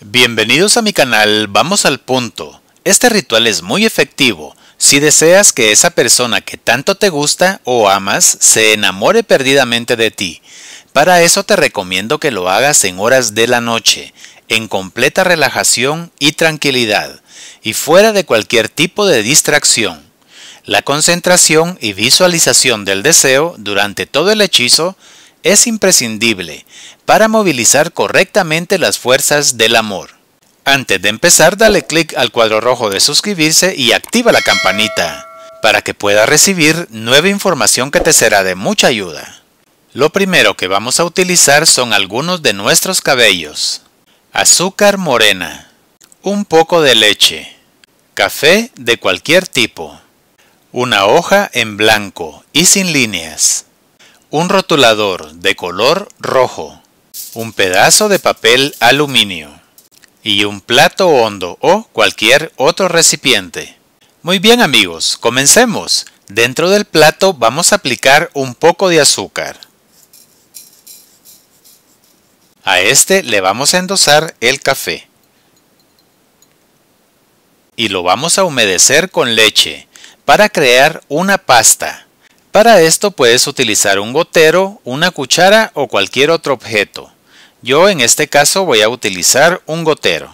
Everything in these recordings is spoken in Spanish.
Bienvenidos a mi canal Vamos al punto. Este ritual es muy efectivo si deseas que esa persona que tanto te gusta o amas se enamore perdidamente de ti. Para eso te recomiendo que lo hagas en horas de la noche, en completa relajación y tranquilidad, y fuera de cualquier tipo de distracción. La concentración y visualización del deseo durante todo el hechizo es imprescindible para movilizar correctamente las fuerzas del amor. Antes de empezar, dale clic al cuadro rojo de suscribirse y activa la campanita para que puedas recibir nueva información que te será de mucha ayuda. Lo primero que vamos a utilizar son algunos de nuestros cabellos. Azúcar morena, un poco de leche, café de cualquier tipo, una hoja en blanco y sin líneas, un rotulador de color rojo, un pedazo de papel aluminio y un plato hondo o cualquier otro recipiente. Muy bien amigos, comencemos. Dentro del plato vamos a aplicar un poco de azúcar. A este le vamos a endosar el café. Y lo vamos a humedecer con leche para crear una pasta. Para esto puedes utilizar un gotero, una cuchara o cualquier otro objeto. Yo en este caso voy a utilizar un gotero.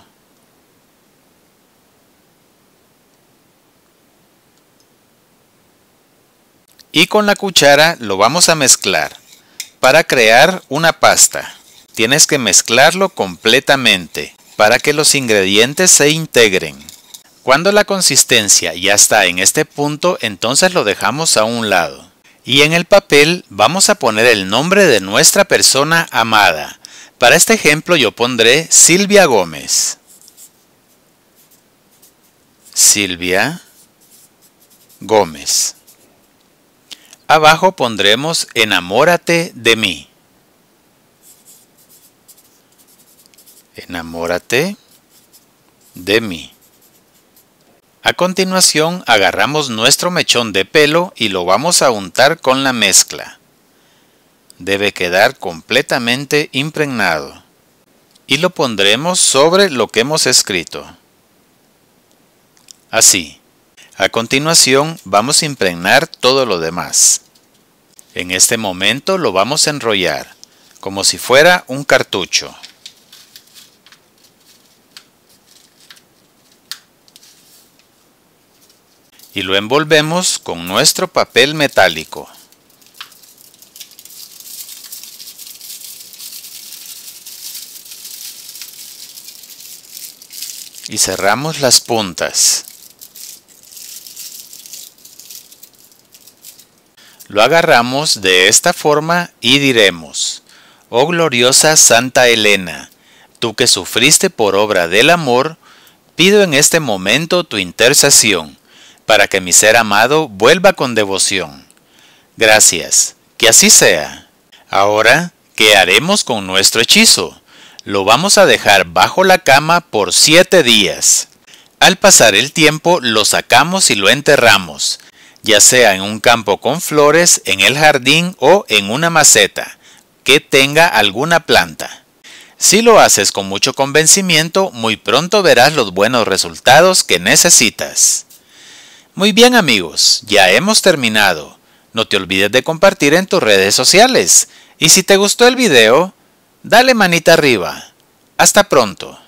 Y con la cuchara lo vamos a mezclar para crear una pasta. Tienes que mezclarlo completamente para que los ingredientes se integren. Cuando la consistencia ya está en este punto, entonces lo dejamos a un lado. Y en el papel vamos a poner el nombre de nuestra persona amada. Para este ejemplo yo pondré Silvia Gómez. Silvia Gómez. Abajo pondremos Enamórate de mí. Enamórate de mí. A continuación agarramos nuestro mechón de pelo y lo vamos a untar con la mezcla. Debe quedar completamente impregnado. Y lo pondremos sobre lo que hemos escrito. Así. A continuación vamos a impregnar todo lo demás. En este momento lo vamos a enrollar, como si fuera un cartucho. y lo envolvemos con nuestro papel metálico. Y cerramos las puntas. Lo agarramos de esta forma y diremos, Oh gloriosa Santa Elena, tú que sufriste por obra del amor, pido en este momento tu intercesión para que mi ser amado vuelva con devoción. Gracias, que así sea. Ahora, ¿qué haremos con nuestro hechizo? Lo vamos a dejar bajo la cama por siete días. Al pasar el tiempo lo sacamos y lo enterramos, ya sea en un campo con flores, en el jardín o en una maceta, que tenga alguna planta. Si lo haces con mucho convencimiento, muy pronto verás los buenos resultados que necesitas. Muy bien amigos, ya hemos terminado. No te olvides de compartir en tus redes sociales. Y si te gustó el video, dale manita arriba. Hasta pronto.